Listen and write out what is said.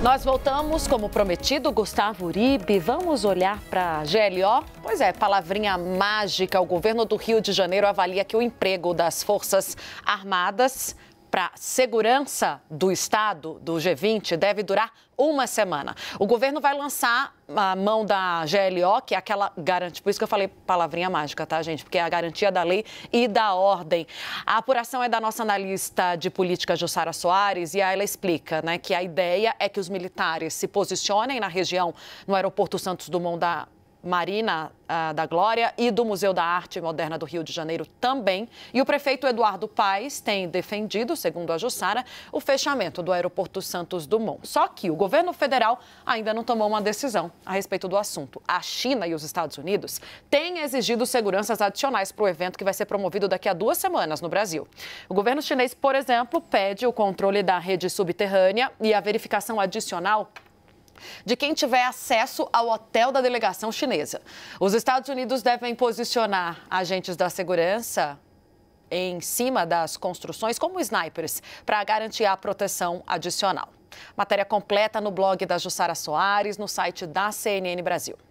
Nós voltamos, como prometido, Gustavo Uribe. Vamos olhar para a GLO? Pois é, palavrinha mágica. O governo do Rio de Janeiro avalia que o emprego das Forças Armadas para segurança do Estado, do G20, deve durar uma semana. O governo vai lançar a mão da GLO, que é aquela garantia. Por isso que eu falei palavrinha mágica, tá, gente? Porque é a garantia da lei e da ordem. A apuração é da nossa analista de política, Jussara Soares, e ela explica né, que a ideia é que os militares se posicionem na região, no aeroporto Santos Dumont da Marina ah, da Glória e do Museu da Arte Moderna do Rio de Janeiro também. E o prefeito Eduardo Paes tem defendido, segundo a Jussara, o fechamento do aeroporto Santos Dumont. Só que o governo federal ainda não tomou uma decisão a respeito do assunto. A China e os Estados Unidos têm exigido seguranças adicionais para o evento que vai ser promovido daqui a duas semanas no Brasil. O governo chinês, por exemplo, pede o controle da rede subterrânea e a verificação adicional de quem tiver acesso ao hotel da delegação chinesa. Os Estados Unidos devem posicionar agentes da segurança em cima das construções como snipers para garantir a proteção adicional. Matéria completa no blog da Jussara Soares, no site da CNN Brasil.